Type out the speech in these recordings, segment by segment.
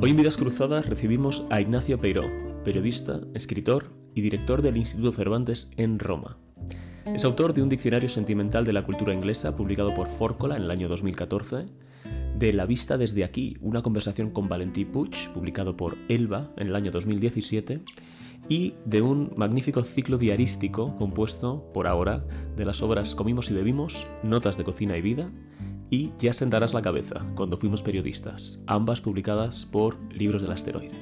Hoy en Vidas Cruzadas recibimos a Ignacio Peiró, periodista, escritor y director del Instituto Cervantes en Roma. Es autor de un diccionario sentimental de la cultura inglesa publicado por Forcola en el año 2014, de La vista desde aquí, una conversación con Valentí Puch, publicado por Elba en el año 2017, y de un magnífico ciclo diarístico compuesto, por ahora, de las obras Comimos y Bebimos, Notas de Cocina y Vida, y Ya sentarás la cabeza, cuando fuimos periodistas, ambas publicadas por Libros del Asteroide.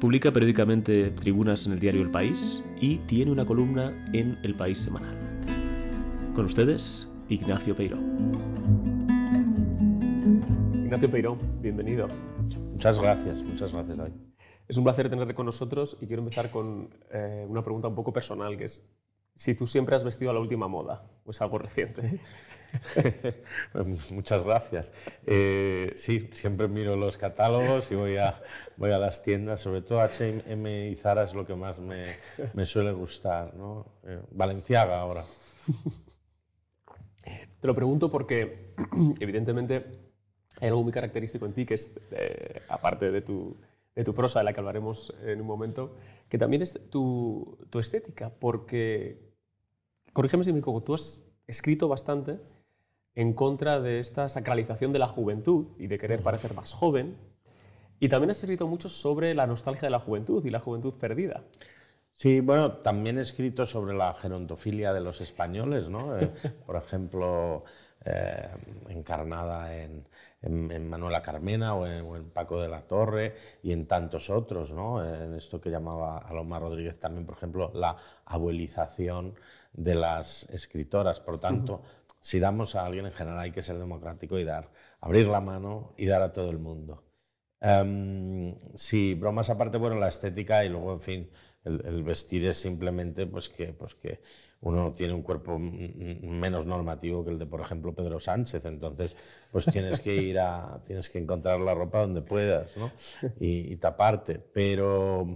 Publica periódicamente tribunas en el diario El País y tiene una columna en El País Semanal. Con ustedes, Ignacio Peiró. Ignacio Peiro, bienvenido. Muchas gracias, muchas gracias, David. Es un placer tenerte con nosotros y quiero empezar con eh, una pregunta un poco personal, que es si tú siempre has vestido a la última moda o es algo reciente. Pues muchas gracias. Eh, sí, siempre miro los catálogos y voy a, voy a las tiendas, sobre todo H&M y Zara es lo que más me, suele gustar. ¿no? Eh, Valenciaga ahora. Te lo pregunto porque, evidentemente, hay algo muy característico en ti, que es, eh, aparte de tu, prosa, de la que hablaremos en un momento, que también es tu, tu estética, porque, corrígeme si me equivoco, tú has escrito bastante, en contra de esta sacralización de la juventud y de querer parecer más joven. Y también has escrito mucho sobre la nostalgia de la juventud y la juventud perdida. Sí, bueno, también he escrito sobre la gerontofilia de los españoles, ¿no? Eh, por ejemplo, eh, encarnada en, Manuela Carmena o en, Paco de la Torre y en tantos otros, ¿no? En esto que llamaba Alomar Rodríguez también, por ejemplo, la abuelización de las escritoras. Por tanto, si damos a alguien en general hay que ser democrático y dar, abrir la mano y dar a todo el mundo. Um, em, sí, bromas aparte, bueno, la estética y luego, en fin, el, vestir es simplemente pues que, pues que uno tiene un cuerpo menos normativo que el de, por ejemplo, Pedro Sánchez, entonces pues tienes que ir a, tienes que encontrar la ropa donde puedas, ¿no? Y, y taparte, pero...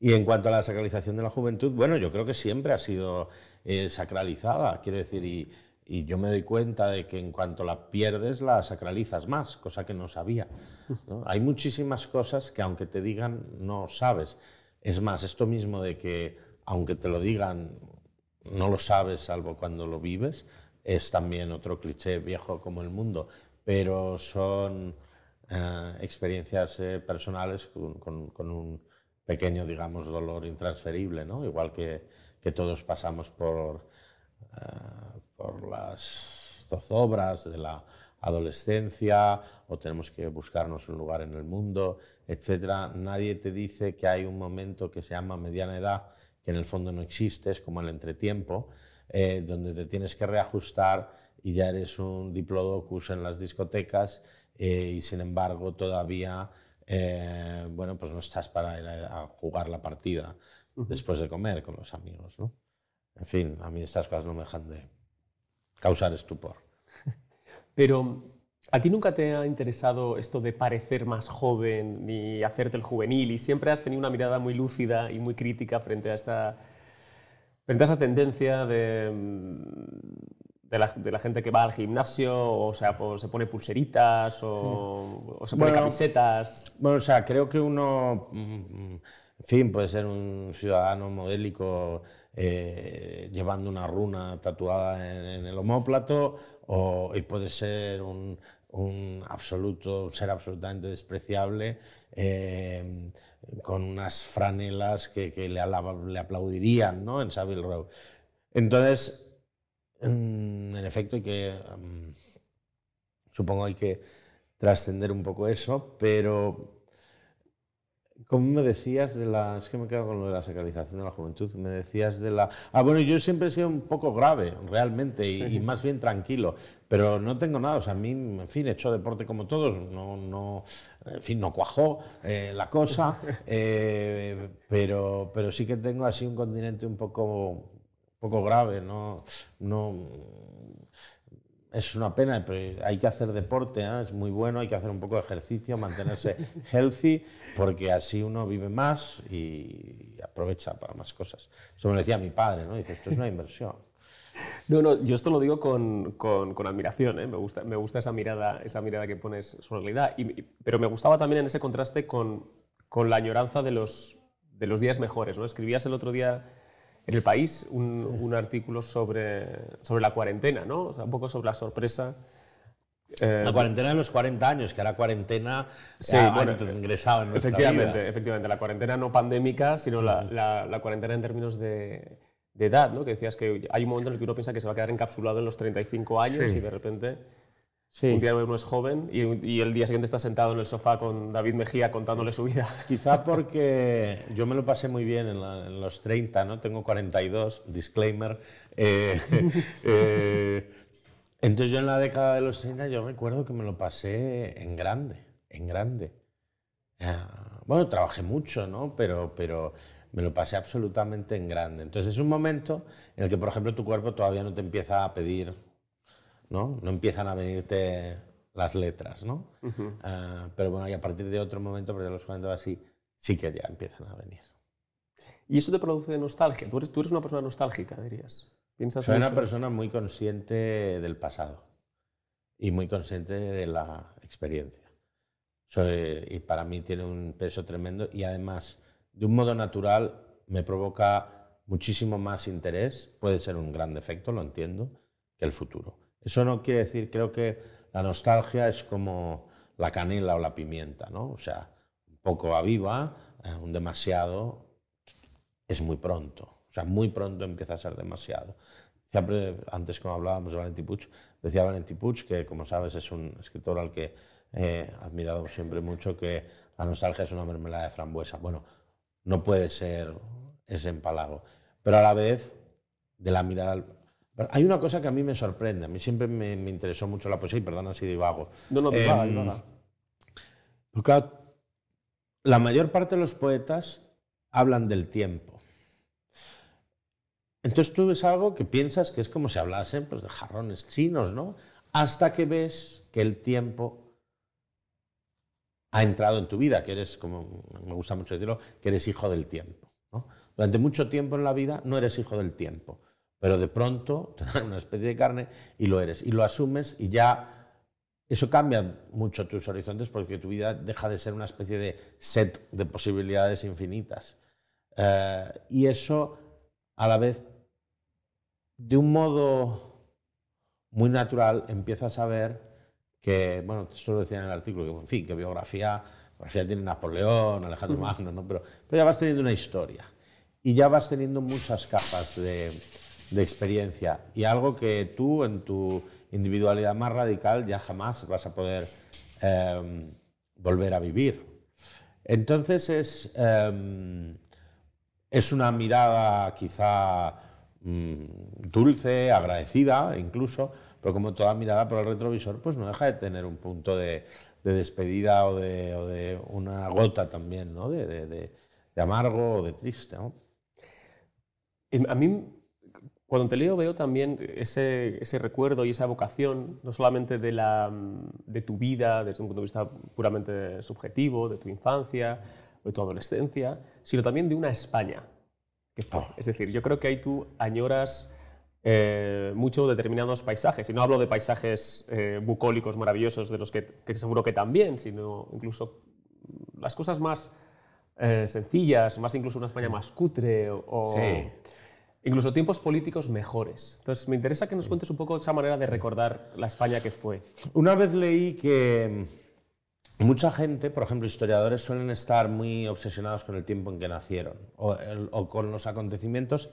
Y en cuanto a la sacralización de la juventud, bueno, yo creo que siempre ha sido eh, sacralizada, quiero decir, y, yo me doy cuenta de que en cuanto la pierdes, la sacralizas más, cosa que no sabía. Hay muchísimas cosas que aunque te digan, no sabes. Es más, esto mismo de que aunque te lo digan, no lo sabes salvo cuando lo vives, es también otro cliché viejo como el mundo, pero son eh, experiencias eh, personales con, un pequeño, digamos, dolor intransferible, ¿no? Igual que que todos pasamos por, eh, por las zozobras de la adolescencia o tenemos que buscarnos un lugar en el mundo, etc. Nadie te dice que hay un momento que se llama mediana edad, que en el fondo no existe, es como el entretiempo, eh, donde te tienes que reajustar y ya eres un diplodocus en las discotecas eh, y sin embargo todavía bueno, pues no estás para ir jugar la partida después de comer con los amigos. ¿no? En fin, a mí estas cosas no me dejan de causar estupor. Pero, ¿a ti nunca te ha interesado esto de parecer más joven ni hacerte el juvenil? Y siempre has tenido una mirada muy lúcida y muy crítica frente a esta, frente a esa tendencia de mm, de la, gente que va al gimnasio, o sea, se pone pulseritas o, mm. se pone camisetas. Bueno, o sea, creo que uno, mm, mm, en fin, puede ser un ciudadano modélico eh, llevando una runa tatuada en, el homóplato, o, y puede ser un, absoluto, ser absolutamente despreciable, eh, con unas franelas que, le, le aplaudirían ¿no? en Savile Row. Entonces, en efecto, hay que, supongo hay que trascender un poco eso, pero como me decías de la, es que me quedo con lo de la sacralización de la juventud, me decías de la, ah bueno, yo siempre he sido un poco grave, realmente, y, más bien tranquilo, pero no tengo nada, o sea, a mí, en fin, he hecho deporte como todos, no, no, en fin, no cuajó eh, la cosa, eh, pero, pero sí que tengo así un continente un poco poco grave, no, no es una pena, pero hay que hacer deporte, ¿eh? es muy bueno, hay que hacer un poco de ejercicio, mantenerse healthy, porque así uno vive más y aprovecha para más cosas. Eso me lo decía mi padre, ¿no? Dice, esto es una inversión. No, no, yo esto lo digo con, con, admiración, ¿eh? me, gusta, me gusta esa mirada, esa mirada que pones sobre realidad, y, pero me gustaba también en ese contraste con, con la añoranza de los, de los días mejores, ¿no? Escribías el otro día en el país un, un artículo sobre, sobre la cuarentena, ¿no? O sea, un poco sobre la sorpresa. Eh, la cuarentena de los 40 años, que era cuarentena sí, ya, ingresado en nuestra efectivamente, vida. Efectivamente, la cuarentena no pandémica, sino la, mm. la, cuarentena en términos de, edad, ¿no? Que decías que hay un momento en el que uno piensa que se va a quedar encapsulado en los 35 años y de repente Sí. Un día uno es joven y, el día siguiente está sentado en el sofá con David Mejía contándole su vida. Quizá porque yo me lo pasé muy bien en, los 30, ¿no? Tengo 42, disclaimer. Eh, eh, entonces yo en la década de los 30 yo recuerdo que me lo pasé en grande, en grande. Ah, bueno, trabajé mucho, ¿no? Pero, pero me lo pasé absolutamente en grande. Entonces es un momento en el que, por ejemplo, tu cuerpo todavía no te empieza a pedir ¿no? empiezan a venirte las letras, ¿no? Ah, pero bueno, y a partir de otro momento, pero los 40 así, sí que ya empiezan a venir. ¿Y eso te produce nostalgia? Tú eres, tú eres una persona nostálgica, dirías. ¿Piensas Soy una persona muy consciente del pasado y muy consciente de la experiencia. y para mí tiene un peso tremendo y además, de un modo natural, me provoca muchísimo más interés, puede ser un gran defecto, lo entiendo, que el futuro. Eso no quiere decir, creo que la nostalgia es como la canela o la pimienta, ¿no? O sea, un poco aviva, eh, un demasiado es muy pronto. O sea, muy pronto empieza a ser demasiado. antes cuando hablábamos de Valentí Puig, decía Valentí Puig, que como sabes es un escritor al que he eh, admirado siempre mucho, que la nostalgia es una mermelada de frambuesa. Bueno, no puede ser ese empalago. Pero a la vez, de la mirada hay una cosa que a mí me sorprende, a mí siempre me, interesó mucho la poesía y perdona si divago. No, no, em, la mayor parte de los poetas hablan del tiempo. Entonces tú ves algo que piensas que es como si hablasen pues, de jarrones chinos, ¿no? Hasta que ves que el tiempo ha entrado en tu vida, que eres, como me gusta mucho decirlo, que eres hijo del tiempo. Durante mucho tiempo en la vida no eres hijo del tiempo pero de pronto te dan una especie de carne y lo eres, y lo asumes y ya eso cambia mucho tus horizontes porque tu vida deja de ser una especie de set de posibilidades infinitas. Eh, y eso a la vez, de un modo muy natural, empiezas a ver que, bueno, esto lo decía en el artículo, que en fin, que biografía, biografía tiene Napoleón, Alejandro Magno, ¿no? pero, pero ya vas teniendo una historia y ya vas teniendo muchas capas de de experiencia y algo que tú en tu individualidad más radical ya jamás vas a poder em, volver a vivir. Entonces es, em, es una mirada quizá mm, dulce, agradecida incluso, pero como toda mirada por el retrovisor, pues no deja de tener un punto de, despedida o de, una gota también, ¿no? de, de, amargo o de triste. Em, a mí cuando te leo veo también ese, recuerdo y esa vocación, no solamente de, la, de tu vida desde un punto de vista puramente subjetivo, de tu infancia, de tu adolescencia, sino también de una España que ah. Es decir, yo creo que ahí tú añoras eh, mucho determinados paisajes, y no hablo de paisajes eh, bucólicos maravillosos, de los que, seguro que también, sino incluso las cosas más eh, sencillas, más incluso una España más cutre o incluso tiempos políticos mejores. Entonces, me interesa que nos cuentes un poco esa manera de recordar la España que fue. Una vez leí que mucha gente, por ejemplo, historiadores, suelen estar muy obsesionados con el tiempo en que nacieron o, con los acontecimientos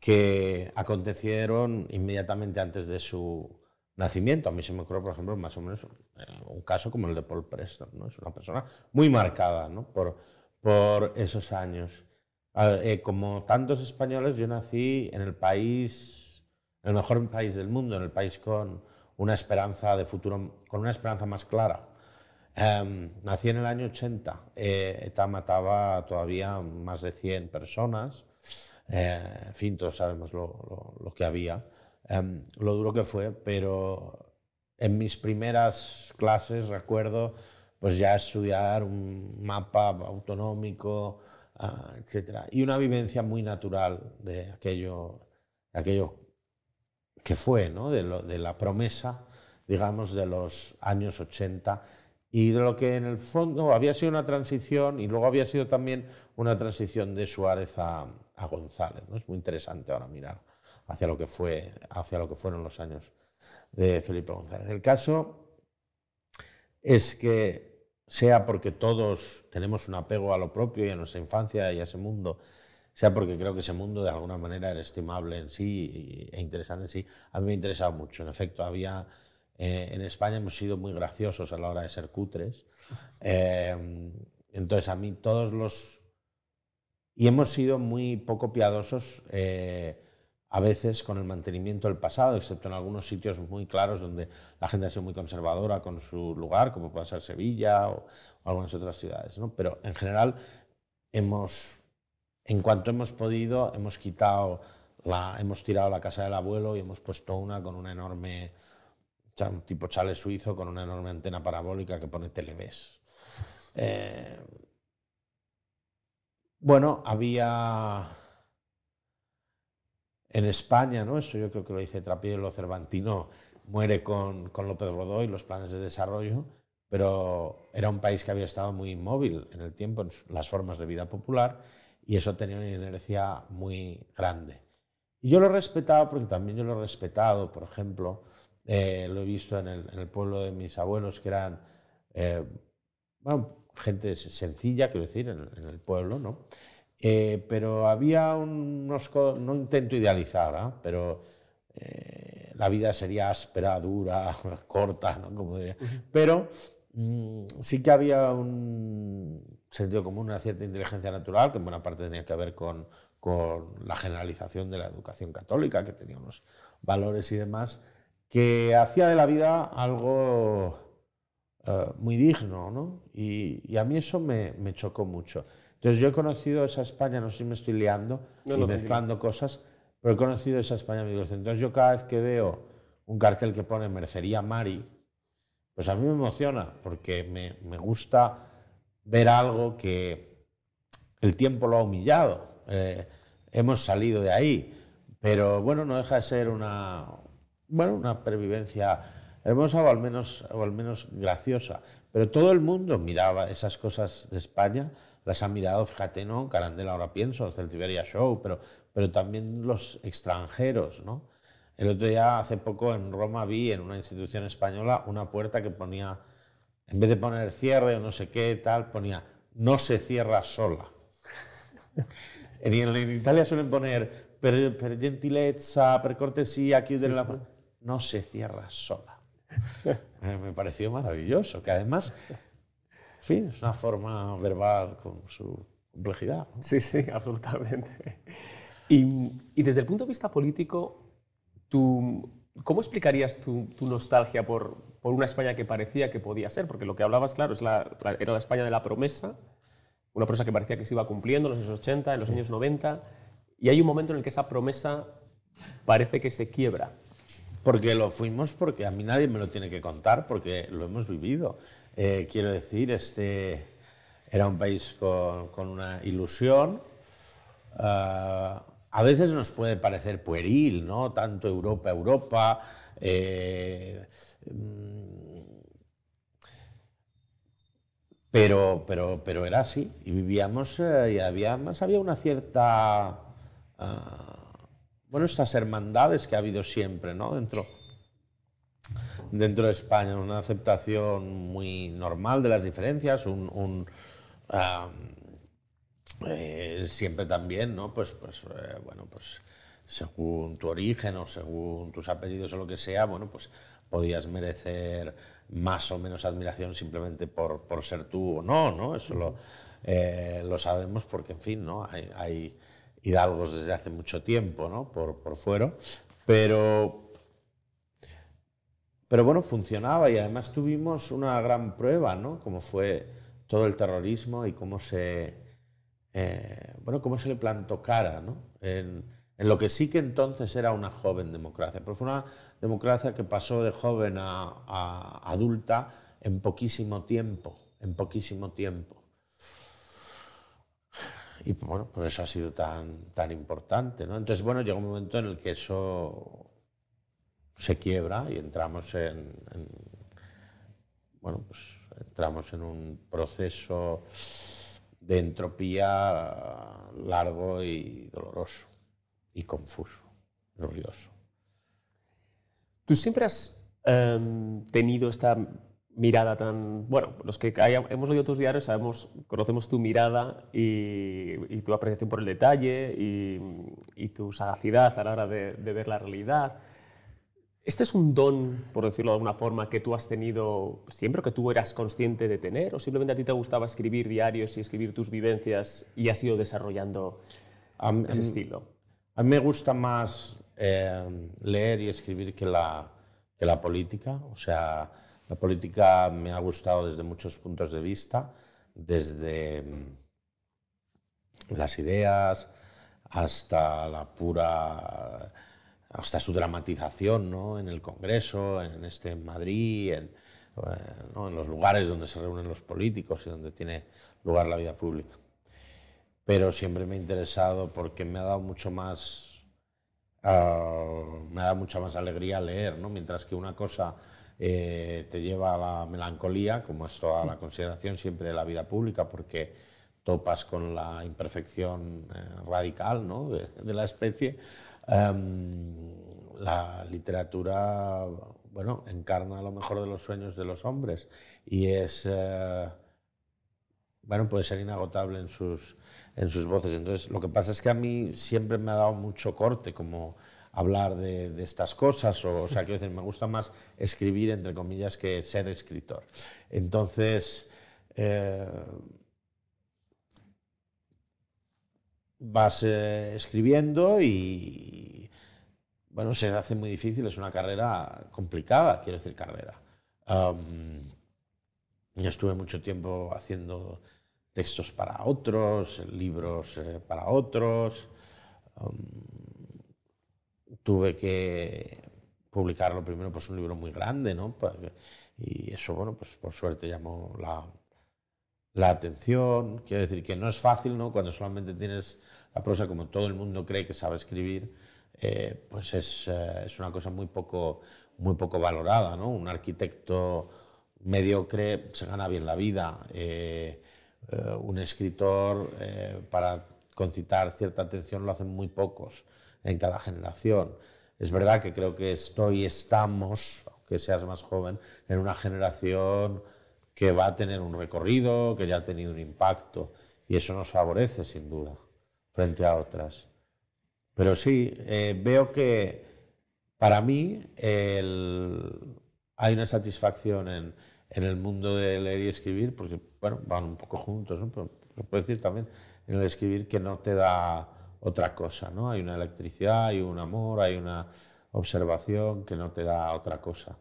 que acontecieron inmediatamente antes de su nacimiento. A mí se me ocurre, por ejemplo, más o menos eh, un caso como el de Paul Preston. ¿no? Es una persona muy marcada ¿no? por, por esos años. Eh, como tantos españoles, yo nací en el país, el mejor país del mundo, en el país con una esperanza de futuro, con una esperanza más clara. Em, nací en el año 80. Eh, ETA mataba todavía más de 100 personas. Eh, en fin, todos sabemos lo, que había, em, lo duro que fue, pero en mis primeras clases recuerdo pues ya estudiar un mapa autonómico, Ah, y una vivencia muy natural de aquello, que fue, ¿no? de, la promesa, digamos, de los años 80 y de lo que en el fondo había sido una transición y luego había sido también una transición de Suárez a, González. ¿no? Es muy interesante ahora mirar hacia lo que fue, hacia lo que fueron los años de Felipe González. El caso es que sea porque todos tenemos un apego a lo propio y a nuestra infancia y a ese mundo, sea porque creo que ese mundo de alguna manera era estimable en sí e interesante en sí, a mí me ha interesado mucho. En efecto, había... Eh, en España hemos sido muy graciosos a la hora de ser cutres. Eh, entonces, a mí todos los... Y hemos sido muy poco piadosos eh, a veces con el mantenimiento del pasado, excepto en algunos sitios muy claros donde la gente ha sido muy conservadora con su lugar, como puede ser Sevilla o, algunas otras ciudades. Pero en general, hemos, en cuanto hemos podido, hemos quitado, la, hemos tirado la casa del abuelo y hemos puesto una con una enorme, tipo chale suizo, con una enorme antena parabólica que pone Televes. Eh, bueno, había en España, ¿no? Esto yo creo que lo dice lo Cervantino muere con, con López Rodó y los planes de desarrollo, pero era un país que había estado muy inmóvil en el tiempo, en las formas de vida popular, y eso tenía una inercia muy grande. Y yo lo respetaba porque también yo lo he respetado, por ejemplo, eh, lo he visto en el, pueblo de mis abuelos, que eran eh, gente sencilla, quiero decir, en, en el pueblo, ¿no? Eh, pero había unos, no intento idealizar, ¿eh? pero eh, la vida sería áspera, dura, corta, ¿no? Como diría. Pero mm, sí que había un sentido común, una cierta inteligencia natural, que en buena parte tenía que ver con, con la generalización de la educación católica, que tenía unos valores y demás, que hacía de la vida algo muy digno, ¿no? Y, a mí eso me chocó mucho. Entonces yo he conocido esa España, no sé si me estoy liando y mezclando cosas, pero he conocido esa España amigos. Entonces yo cada vez que veo un cartel que pone Mercería Mari, pues a mí me emociona, porque me, gusta ver algo que el tiempo lo ha humillado. Eh, hemos salido de ahí, pero bueno, no deja de ser una, bueno, una pervivencia hermosa al, menos, o al menos graciosa. Pero todo el mundo miraba esas cosas de España las han mirado, fíjate, ¿no? Carandela ahora pienso, el Celtiberia Show, pero, pero también los extranjeros, ¿no? El otro día, hace poco, en Roma vi en una institución española una puerta que ponía, en vez de poner cierre o no sé qué, tal, ponía no se cierra sola. en, Italia suelen poner per, per gentilezza, per cortesía, aquí la... No se cierra sola. Eh, me pareció maravilloso, que además fin, es una forma verbal con su complejidad. Sí, sí, absolutamente. Y, desde el punto de vista político, ¿cómo explicarías tu, nostalgia por, una España que parecía que podía ser? Porque lo que hablabas, claro, era la España de la promesa, una promesa que parecía que se iba cumpliendo en los años 80, en los años 90, y hay un momento en el que esa promesa parece que se quiebra. Porque lo fuimos porque a mí nadie me lo tiene que contar, porque lo hemos vivido. Eh, quiero decir, este era un país con, una ilusión. Ah, a veces nos puede parecer pueril, ¿no? Tanto Europa, Europa. Eh, mm, pero, pero, pero era así. Y vivíamos eh, y había, más había una cierta. Ah, bueno, estas hermandades que ha habido siempre, ¿no? Dentro, dentro de España, una aceptación muy normal de las diferencias, un, eh, siempre también, ¿no? Pues, pues eh, bueno, pues según tu origen o según tus apellidos o lo que sea, bueno, pues podías merecer más o menos admiración simplemente por, ser tú o no, ¿no? Eso lo, eh, lo sabemos porque, en fin, ¿no? hay hidalgos desde hace mucho tiempo, ¿no? Por, por fuero, pero, pero bueno, funcionaba y además tuvimos una gran prueba, ¿no? Como fue todo el terrorismo y cómo se, eh, bueno, cómo se le plantó cara, ¿no? En, lo que sí que entonces era una joven democracia, pero fue una democracia que pasó de joven a, a adulta en poquísimo tiempo, en poquísimo tiempo. Y bueno, pues eso ha sido tan, tan importante. ¿no? Entonces, bueno, llega un momento en el que eso se quiebra y entramos en, bueno, pues entramos en un proceso de entropía largo y doloroso y confuso, ruidoso. Tú siempre has em, tenido esta mirada tan... Bueno, los que hay, hemos leído tus diarios sabemos, conocemos tu mirada y, tu apreciación por el detalle y, tu sagacidad a la hora de, ver la realidad. ¿Este es un don, por decirlo de alguna forma, que tú has tenido siempre, que tú eras consciente de tener? ¿O simplemente a ti te gustaba escribir diarios y escribir tus vivencias y has ido desarrollando ese estilo? A mí me gusta más eh, leer y escribir que la, que la política. O sea, la política me ha gustado desde muchos puntos de vista, desde mm, las ideas hasta la pura hasta su dramatización ¿no? en el Congreso, en este Madrid, eh, en, los lugares donde se reúnen los políticos y donde tiene lugar la vida pública. Pero siempre me ha interesado porque me ha dado mucho más, ah, mucha más alegría leer, mientras que una cosa eh, te lleva a la melancolía, como es toda la consideración siempre de la vida pública, porque topas con la imperfección eh, radical ¿no? de, la especie. Em, la literatura bueno, encarna lo mejor de los sueños de los hombres y es... Eh, bueno, puede ser inagotable en sus, en sus voces. Entonces, lo que pasa es que a mí siempre me ha dado mucho corte como hablar de, estas cosas, o, sea, quiero decir, me gusta más escribir, entre comillas, que ser escritor. Entonces, eh, vas eh, escribiendo y, bueno, se hace muy difícil, es una carrera complicada, quiero decir, carrera. yo estuve mucho tiempo haciendo textos para otros, libros eh, para otros tuve que publicarlo primero, pues un libro muy grande, ¿no? Y eso, bueno, pues por suerte llamó la, atención. Quiero decir que no es fácil, ¿no? Cuando solamente tienes la prosa como todo el mundo cree que sabe escribir, eh, pues eh, es, una cosa muy poco, muy poco valorada, ¿no? Un arquitecto mediocre se gana bien la vida. Eh, un escritor, para concitar cierta atención, lo hacen muy pocos en cada generación. Es verdad que creo que estoy, estamos, aunque seas más joven, en una generación que va a tener un recorrido, que ya ha tenido un impacto, y eso nos favorece sin duda frente a otras. Pero sí, eh, veo que para mí hay una satisfacción en, el mundo de leer y escribir, porque bueno, van un poco juntos, pero se puede decir también en el escribir que no te da otra cosa, ¿no? Hay una electricidad, hay un amor, hay una observación que no te da otra cosa.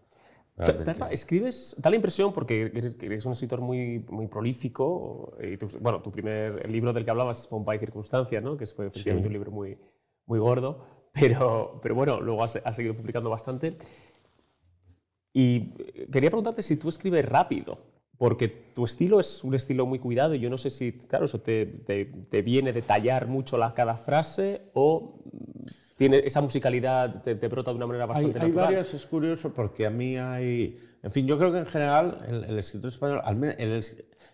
escribes, da la impresión, porque eres un escritor muy, muy prolífico, eh, y tu, bueno, tu primer libro del que hablabas es Pompa y Circunstancias, ¿no? que fue efectivamente un libro muy, muy gordo, pero, pero bueno, luego has, has, seguido publicando bastante. Y eh, quería preguntarte si tú escribes rápido porque tu estilo es un estilo muy cuidado y yo no sé si, claro, eso te, te, viene detallar mucho la, cada frase o mm, tiene esa musicalidad te, brota de una manera bastante natural. Hay varias, es curioso porque a mí hay... En fin, yo creo que en general el, escritor español, al menos el,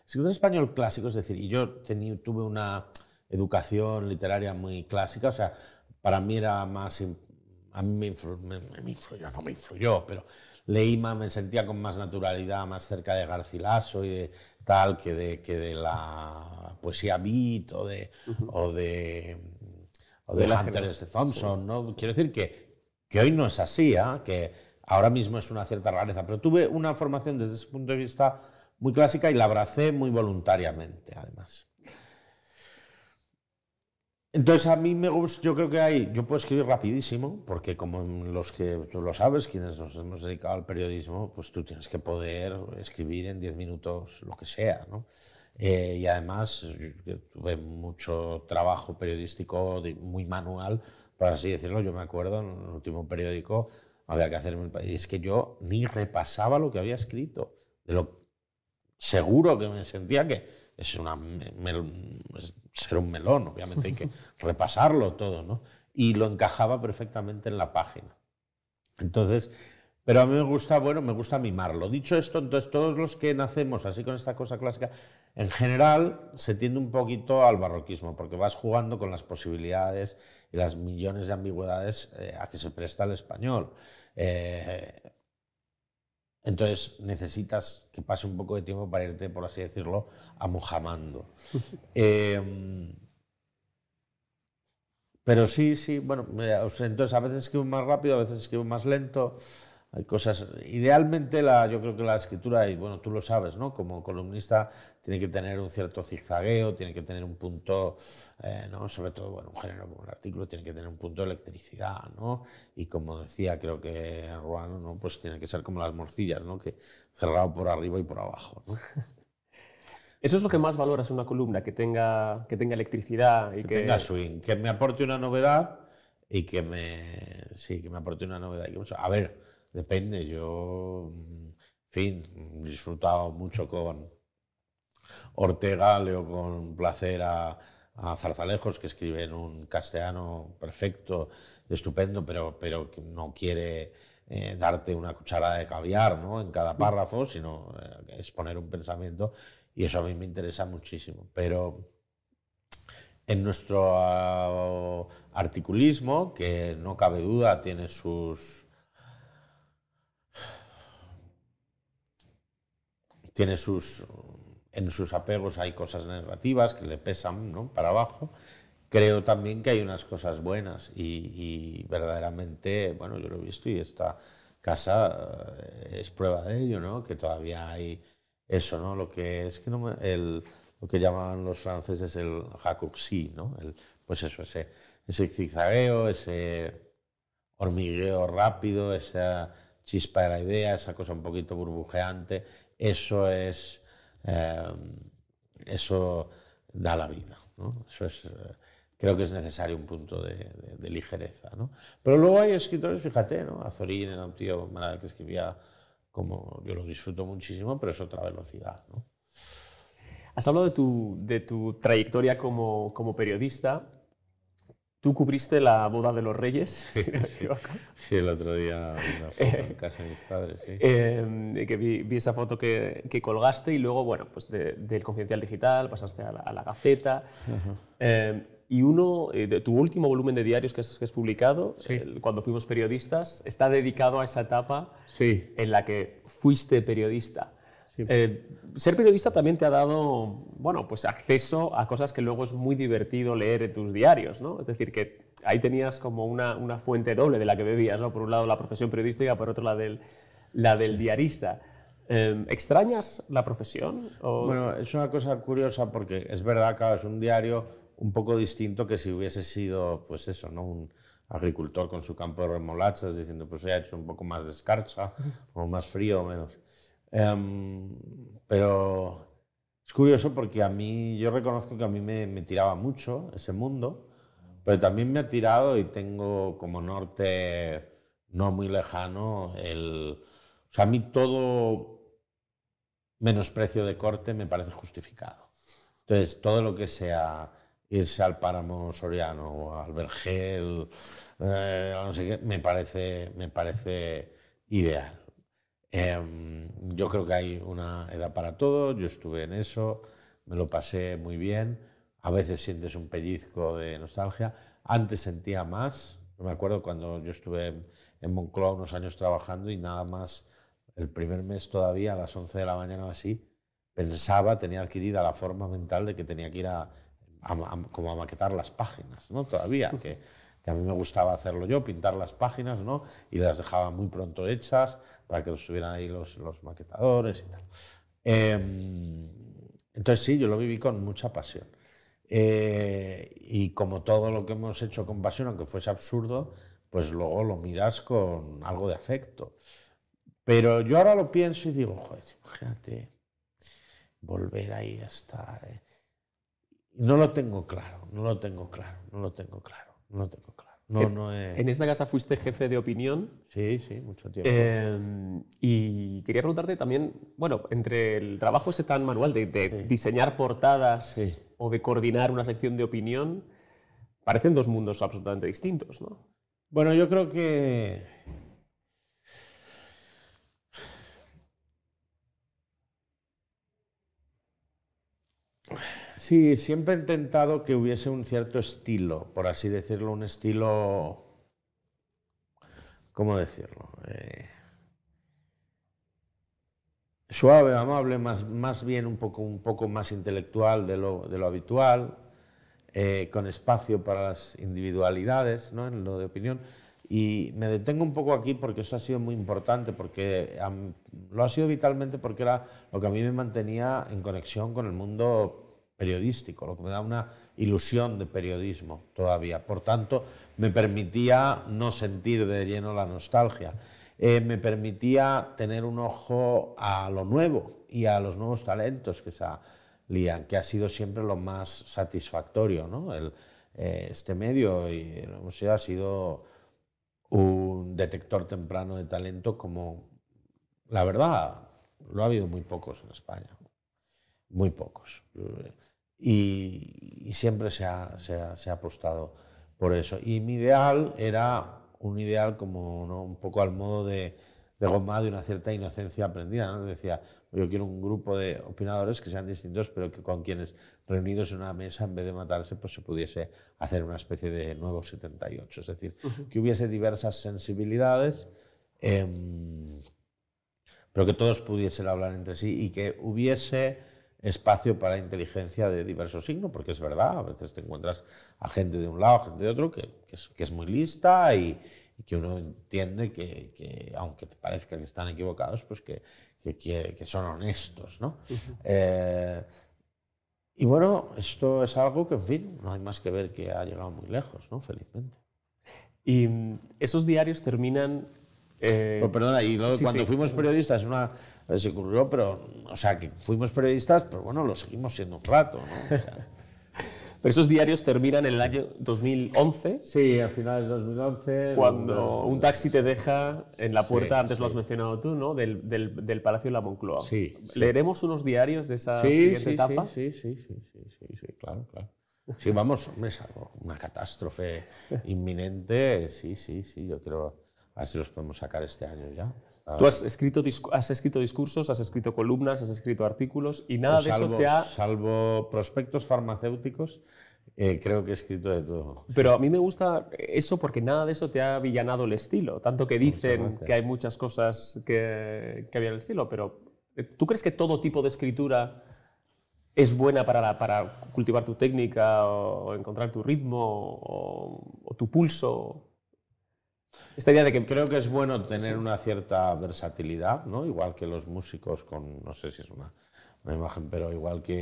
escritor español clásico, es decir, y yo tuve una educación literaria muy clásica, o sea, para mí era más... A mí me influyó, no me influyó, pero Leima me sentía con más naturalidad, más cerca de Garcilaso y tal que de, que de la poesía beat o de, la de, Hunter Thompson. ¿no? Quiero decir que, que hoy no es así, ¿ah? que ahora mismo es una cierta rareza, pero tuve una formación desde ese punto de vista muy clásica y la abracé muy voluntariamente, además. Entonces a mí me gusta, yo creo que hay, yo puedo escribir rapidísimo, porque como los que tú lo sabes, quienes nos hemos dedicado al periodismo, pues tú tienes que poder escribir en 10 minutos lo que sea, ¿no? Eh, y además tuve mucho trabajo periodístico muy manual, por así decirlo, yo me acuerdo en el último periódico había que hacerme, y es que yo ni repasaba lo que había escrito, de lo seguro que me sentía que es una, ser un melón, obviamente hay que repasarlo todo, ¿no? Y lo encajaba perfectamente en la página. Entonces, pero a mí me gusta, bueno, me gusta mimarlo. Dicho esto, entonces todos los que nacemos así con esta cosa clásica, en general se tiende un poquito al barroquismo, porque vas jugando con las posibilidades y las millones de ambigüedades eh, a que se presta el español. Eh, entonces necesitas que pase un poco de tiempo para irte, por así decirlo, amojamando. Em, pero sí, sí, bueno, entonces a veces escribo más rápido, a veces escribo más lento. Hay cosas, idealmente yo creo que la escritura, y bueno, tú lo sabes, ¿no? Como columnista tiene que tener un cierto zigzagueo, tiene que tener un punto, eh, ¿no? Sobre todo, bueno, un género como el artículo tiene que tener un punto de electricidad, ¿no? Y como decía, creo que Juan ¿no? Pues tiene que ser como las morcillas, ¿no? Que cerrado por arriba y por abajo, Eso es lo que más valoras en una columna, que tenga, que tenga electricidad y que, tenga swing, que me aporte una novedad y que me, sí, que me aporte una novedad. A ver, Depende, yo, en fin, disfrutado mucho con Ortega, leo con placer a, Zarzalejos, que escribe en un castellano perfecto, estupendo, pero, pero que no quiere eh, darte una cucharada de caviar ¿no? en cada mm. párrafo, sino eh, exponer un pensamiento, y eso a mí me interesa muchísimo. Pero en nuestro ah, articulismo, que no cabe duda tiene sus tiene sus, en sus apegos hay cosas negativas que le pesan ¿no? para abajo. Creo también que hay unas cosas buenas y, verdaderamente, bueno, yo lo he visto y esta casa eh, es prueba de ello, ¿no? Que todavía hay eso, ¿no? Lo que es que no el, lo que llamaban los franceses el jacuzzi, ¿no? El, pues eso, ese, ese zigzagueo, ese hormigueo rápido, esa chispa de la idea, esa cosa un poquito burbujeante, eso es, eh, eso da la vida. Eh, creo que es necesario un punto de, ligereza. Pero luego hay escritores, fíjate, ¿no? Azorín era un tío que escribía como yo lo disfruto muchísimo, pero es otra velocidad. Has hablado de tu, trayectoria como periodista Tú cubriste la boda de los reyes, sí, sí, el otro día una foto en eh, casa de mis padres, sí. Eh, que vi, esa foto que, que, colgaste y luego, bueno, pues del Confidencial Digital pasaste a la, Gaceta. Eh, y uno, de tu último volumen de diarios que has, publicado, cuando fuimos periodistas, está dedicado a esa etapa en la que fuiste periodista. Eh, ser periodista también te ha dado, pues acceso a cosas que luego es muy divertido leer en tus diarios, ¿no? Es decir, que ahí tenías como una, fuente doble de la que bebías, ¿no? Por un lado la profesión periodística, por otro la del, la del diarista. Em, ¿Extrañas la profesión? Bueno, es una cosa curiosa porque es verdad, que es un diario un poco distinto que si hubiese sido, pues eso, ¿no? Un, agricultor con su campo de remolachas diciendo pues ha hecho un poco más de o más frío o menos. Em, pero es curioso porque a mí, yo reconozco que a mí me, tiraba mucho ese mundo, pero también me ha tirado y tengo como norte no muy lejano el... O sea, a mí todo menosprecio de corte me parece justificado. Entonces, todo lo que sea irse al páramo soriano o al vergel, eh, sé me parece, me parece ideal. Em, yo creo que hay una edad para todo, yo estuve en eso, me lo pasé muy bien, a veces sientes un pellizco de nostalgia, antes sentía más, no me acuerdo cuando yo estuve en Moncloa unos años trabajando y nada más, el primer mes todavía a las 11 de la mañana o así, pensaba, tenía adquirida la forma mental de que tenía que ir a, como maquetar las páginas, ¿no? Todavía, que, que a mí me gustaba hacerlo yo, pintar las páginas, ¿no? Y las dejaba muy pronto hechas, para que estuvieran ahí los, los maquetadores y tal. Em, entonces sí, yo lo viví con mucha pasión. Eh, y como todo lo que hemos hecho con pasión, aunque fuese absurdo, pues luego lo miras con algo de afecto. Pero yo ahora lo pienso y digo, joder, imagínate volver ahí hasta... Eh". No lo tengo claro, no lo tengo claro, no lo tengo claro, no lo tengo claro. No, eh, eh. En esta casa fuiste jefe de opinión. Sí, sí, mucho tiempo. Eh, y quería preguntarte también, bueno, entre el trabajo ese tan manual de, diseñar portadas o de coordinar una sección de opinión, parecen dos mundos absolutamente distintos, ¿no? Bueno, yo creo que Sí, siempre he intentado que hubiese un cierto estilo, por así decirlo, un estilo... ¿Cómo decirlo? Eh, suave, amable, más, más bien un poco, un poco más intelectual de lo, habitual, eh, con espacio para las individualidades, ¿no? en lo de opinión. Y me detengo un poco aquí porque eso ha sido muy importante, porque lo ha sido vitalmente porque era lo que a mí me mantenía en conexión con el mundo periodístico, lo que me da una ilusión de periodismo todavía. Por tanto, me permitía no sentir de lleno la nostalgia, eh, me permitía tener un ojo a lo nuevo y a los nuevos talentos que salían, que ha sido siempre lo más satisfactorio. ¿no? Eh, este medio y ha sido un detector temprano de talento como, la verdad, lo ha habido muy pocos en España, muy pocos y, siempre se ha, apostado por eso. Y mi ideal era un ideal como un poco al modo de, de y de una cierta inocencia aprendida. Decía, yo quiero un grupo de opinadores que sean distintos, pero que con quienes reunidos en una mesa, en vez de matarse, pues se pudiese hacer una especie de nuevo 78. Es decir, que hubiese diversas sensibilidades, em, pero que todos pudiesen hablar entre sí y que hubiese espacio para inteligencia de diversos signos, porque es verdad, a veces te encuentras a gente de un lado, a gente de otro, que, que, es, muy lista y, que uno entiende que, aunque te parezca que están equivocados, pues que, son honestos. ¿no? Eh, y bueno, esto es algo que, en fin, no hay más que ver que ha llegado muy lejos, ¿no? felizmente. Y mm, esos diarios terminan eh, oh, perdona, y cuando fuimos periodistas, una, a ver si ocurrió, pero, o sea, que fuimos periodistas, pero bueno, lo seguimos siendo un rato, ¿no? O sea. Pero esos diarios terminan en el año 2011. Sí, a finales de 2011. Cuando un taxi te deja en la puerta, antes lo has mencionado tú, ¿no? Del, del, Palacio de la Moncloa. Sí. ¿Leeremos unos diarios de esa siguiente etapa? Sí, sí, sí, sí, sí, sí, claro, claro. Sí, vamos, es una catástrofe inminente. Sí, sí, sí, yo creo, a los podemos sacar este año ya. Ah. Tú has escrito, has escrito discursos, has escrito columnas, has escrito artículos y nada pues de eso te ha... Salvo prospectos farmacéuticos, eh, creo que he escrito de todo. Pero a mí me gusta eso porque nada de eso te ha villanado el estilo. Tanto que dicen que hay muchas cosas que, que el estilo, pero eh, ¿tú crees que todo tipo de escritura es buena para, cultivar tu técnica o, encontrar tu ritmo o tu pulso? Esta idea de que... Creo que es bueno tener una cierta versatilidad, ¿no? igual que los músicos con, no sé si es una, imagen, pero igual que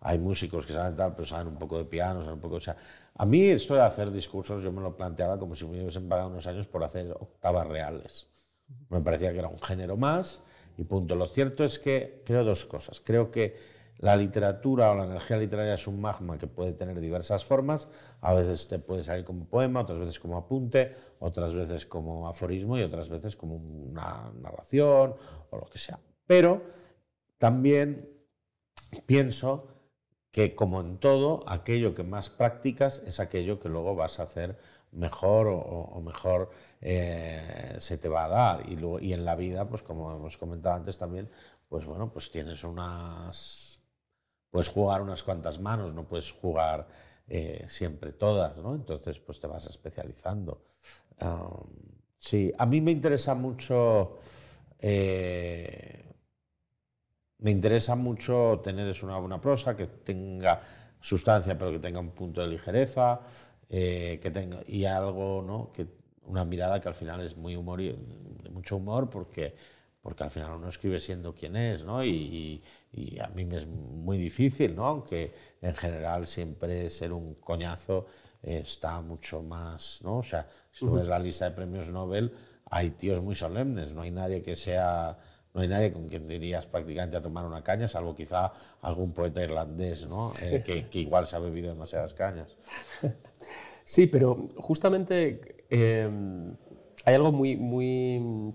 hay músicos que saben tal, pero saben un poco de piano, saben un poco... O sea, a mí esto de hacer discursos yo me lo planteaba como si me hubiesen pagado unos años por hacer octavas reales. Me parecía que era un género más y punto. Lo cierto es que creo dos cosas. Creo que la literatura o la energía literaria es un magma que puede tener diversas formas. A veces te puede salir como poema, otras veces como apunte, otras veces como aforismo y otras veces como una narración o lo que sea. Pero también pienso que como en todo, aquello que más practicas es aquello que luego vas a hacer mejor o, mejor eh, se te va a dar. Y, y en la vida, pues como hemos comentado antes también, pues bueno, pues tienes unas puedes jugar unas cuantas manos, no puedes jugar eh, siempre todas, ¿no? Entonces, pues te vas especializando. sí, a mí me interesa mucho... Eh, me interesa mucho tener es una buena prosa, que tenga sustancia, pero que tenga un punto de ligereza, eh, que tenga, y algo, ¿no? Que, una mirada que al final es muy humor mucho humor, porque porque al final uno escribe siendo quien es, ¿no? Y, a mí me es muy difícil, ¿no? Aunque en general siempre ser un coñazo está mucho más, ¿no? O sea, si tú ves la lista de premios Nobel, hay tíos muy solemnes, no hay nadie que sea... No hay nadie con quien dirías prácticamente a tomar una caña, salvo quizá algún poeta irlandés, ¿no? Eh, que, igual se ha bebido demasiadas cañas. Sí, pero justamente eh, hay algo muy, muy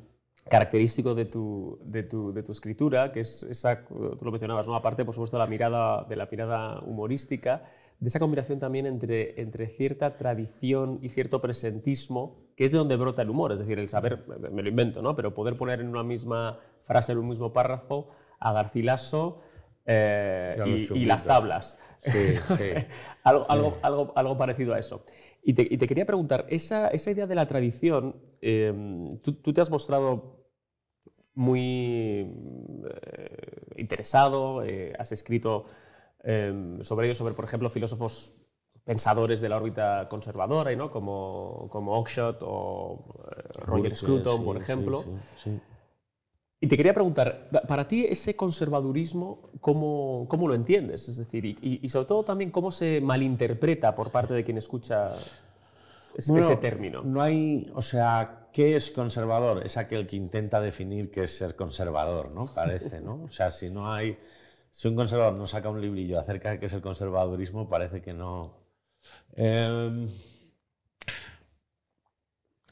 característico de tu, escritura, que es esa, tú lo mencionabas, ¿no? aparte, por supuesto, de la mirada, de la mirada humorística, de esa combinación también entre, entre cierta tradición y cierto presentismo, que es de donde brota el humor, es decir, el saber, me lo invento, ¿no? pero poder poner en una misma frase, en un mismo párrafo, a Garcilaso eh, y, las tablas. algo, algo, algo parecido a eso. Y te, quería preguntar, esa, idea de la tradición, eh, tú, te has mostrado muy eh, interesado, eh, has escrito sobre ello, sobre, por ejemplo, filósofos pensadores de la órbita conservadora, ¿no? como, como Oakeshott o Roger Scruton, por ejemplo. Y te quería preguntar, para ti ese conservadurismo, ¿cómo, cómo lo entiendes? Es decir, y, sobre todo también, ¿cómo se malinterpreta por parte de quien escucha ese, término? No hay, o sea, ¿qué es conservador? Es aquel que intenta definir qué es ser conservador, ¿no? Parece, ¿no? O sea, si no hay, si un conservador no saca un librillo acerca de qué es el conservadurismo, parece que no... Em,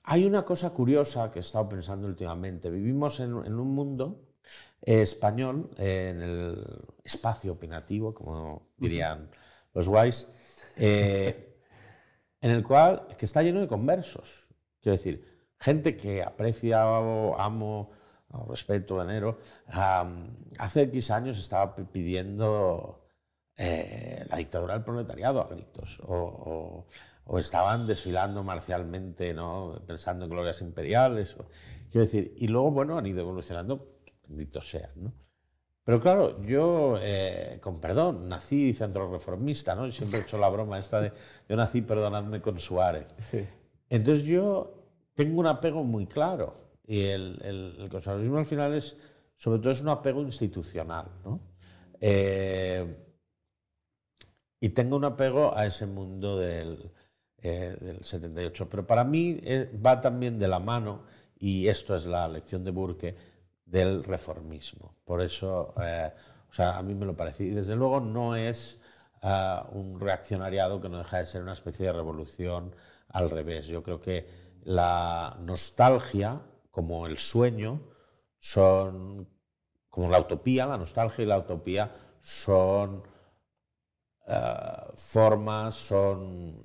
hay una cosa curiosa que he estado pensando últimamente. Vivimos en, un mundo eh, español, eh, en el espacio opinativo, como dirían los guays, eh, en el cual que está lleno de conversos. Quiero decir, gente que aprecia, amo, respeto, venero. hace X años estaba pidiendo eh, la dictadura del proletariado a gritos, o, estaban desfilando marcialmente, ¿no? pensando en glorias imperiales. quiero decir, y luego, bueno, han ido evolucionando, bendito sean. ¿no? Pero claro, yo, eh, con perdón, nací reformista, ¿no? siempre he hecho la broma esta de yo nací, perdonadme, con Suárez. Sí. Entonces yo tengo un apego muy claro, y el, conservadurismo al final es, sobre todo, es un apego institucional. ¿no? Eh, y tengo un apego a ese mundo del, eh, del 78. Pero para mí eh, va también de la mano, y esto es la lección de Burke, del reformismo. Por eso, eh, o sea, a mí me lo parece. Y desde luego no es ah, un reaccionariado que no deja de ser una especie de revolución al revés. Yo creo que la nostalgia, como el sueño, son como la utopía, la nostalgia y la utopía son eh, formas, son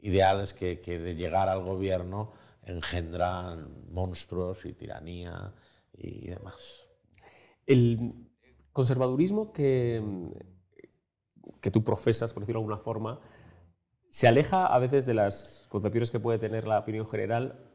ideales que, de llegar al gobierno engendran monstruos y tiranía y demás. El conservadurismo que, que tú profesas, por decirlo de alguna forma, se aleja a veces de las concepciones que puede tener la opinión general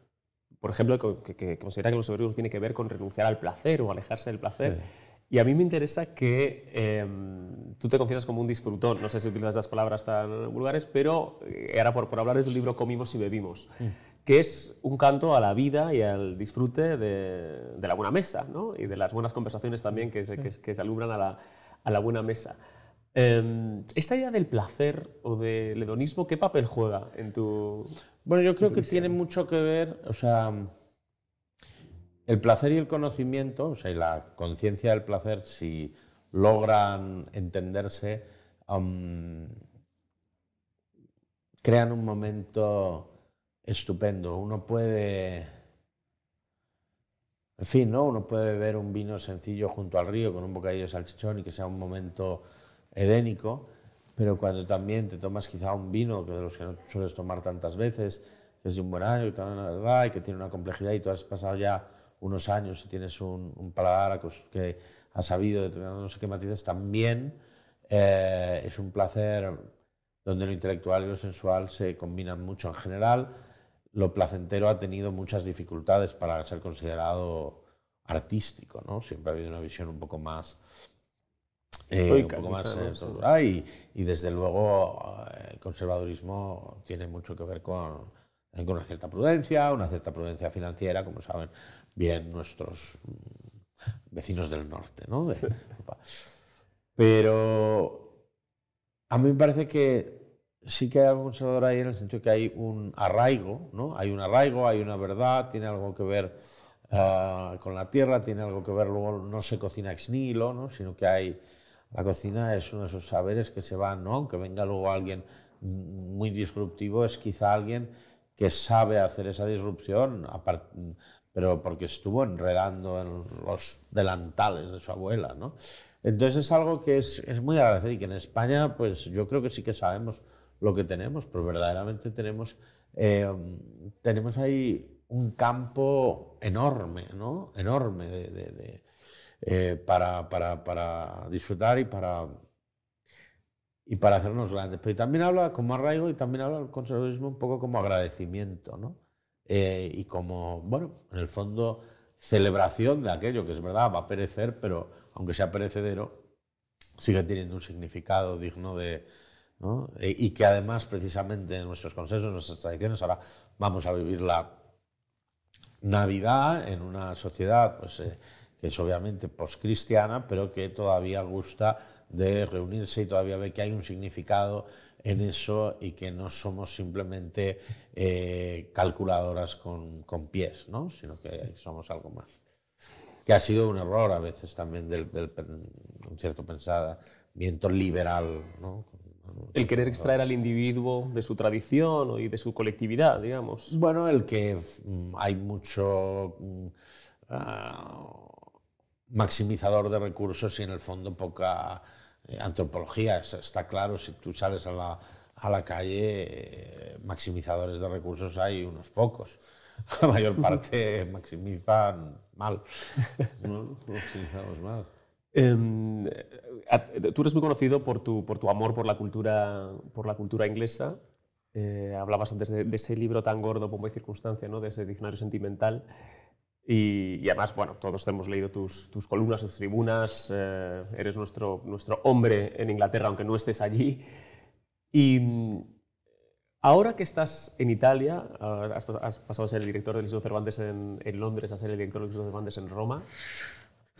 por ejemplo, que, considera que los conservadurismo tiene que ver con renunciar al placer o alejarse del placer. Y a mí me interesa que em, tú te confiesas como un disfrutón, no sé si utilizas las palabras tan vulgares, pero eh, era por, por hablar de tu libro Comimos y Bebimos, mm. que es un canto a la vida y al disfrute de, la buena mesa ¿no? y de las buenas conversaciones también que se, que, se alumbran a la, a la, buena mesa. Em, ¿Esta idea del placer o del hedonismo qué papel juega en tu... Bueno, yo creo que tiene mucho que ver, o sea... El placer y el conocimiento, o sea, y la conciencia del placer, si logran entenderse, crean un momento estupendo. Uno puede, en fin, Uno puede beber un vino sencillo junto al río con un bocadillo de salchichón y que sea un momento edénico, pero cuando también te tomas quizá un vino que de los que no sueles tomar tantas veces, que es de un buen año y y que tiene una complejidad y tú has pasado ya unos años y tienes un, paladar que ha sabido determinar no sé qué matices, también eh, es un placer donde lo intelectual y lo sensual se combinan mucho en general. Lo placentero ha tenido muchas dificultades para ser considerado artístico, ¿no? Siempre ha habido una visión un poco más... Eh, un poco más eh, y, desde luego eh, el conservadurismo tiene mucho que ver con, con una cierta prudencia, una cierta prudencia financiera, como saben, bien nuestros mm, vecinos del norte, ¿no? pero a mí me parece que sí que hay algo conservador ahí en el sentido que hay un arraigo, ¿no? Hay un arraigo, hay una verdad, tiene algo que ver ah, con la tierra, tiene algo que ver, luego no se cocina ex nihilo, ¿no? Sino que hay... La cocina es uno de esos saberes que se van, ¿no? Aunque venga luego alguien muy disruptivo, es quizá alguien que sabe hacer esa disrupción pero porque estuvo enredando en los delantales de su abuela, ¿no? Entonces es algo que es, es muy agradecer y que en España, pues yo creo que sí que sabemos lo que tenemos, pero verdaderamente tenemos, eh, tenemos ahí un campo enorme, ¿no? Enorme de, eh, para, para, para, disfrutar y para, y para hacernos grandes. Pero también habla como arraigo y también habla el conservadurismo un poco como agradecimiento, ¿no? Eh, y como, bueno, en el fondo, celebración de aquello que es verdad, va a perecer, pero aunque sea perecedero, sigue teniendo un significado digno de... Eh, y que además, precisamente, en nuestros consensos, nuestras tradiciones, ahora vamos a vivir la Navidad en una sociedad pues, eh, que es obviamente postcristiana, pero que todavía gusta de reunirse y todavía ve que hay un significado en eso y que no somos simplemente eh, calculadoras con, pies, ¿no? sino que somos algo más. Que ha sido un error a veces también del, del un cierto pensamiento liberal. ¿no? El querer extraer al individuo de su tradición y de su colectividad, digamos. Bueno, el que mm, hay mucho mm, ah, maximizador de recursos y en el fondo poca eh, antropología, está claro, si tú sales a la, a la calle, eh, maximizadores de recursos hay unos pocos. La mayor parte maximizan mal. No, maximizamos mal. Em, eh, tú eres muy conocido por tu, por tu amor por la cultura, por la cultura inglesa. hablabas antes de, ese libro tan gordo, por y Circunstancia, ¿no? de ese diccionario sentimental. Y, además, bueno, todos hemos leído tus, tus columnas, tus tribunas, eh, eres nuestro, nuestro hombre en Inglaterra, aunque no estés allí. Y mm, ahora que estás en Italia, ah, has, pasado a ser el director del Instituto Cervantes en, en, Londres, a ser el director del Instituto Cervantes en Roma,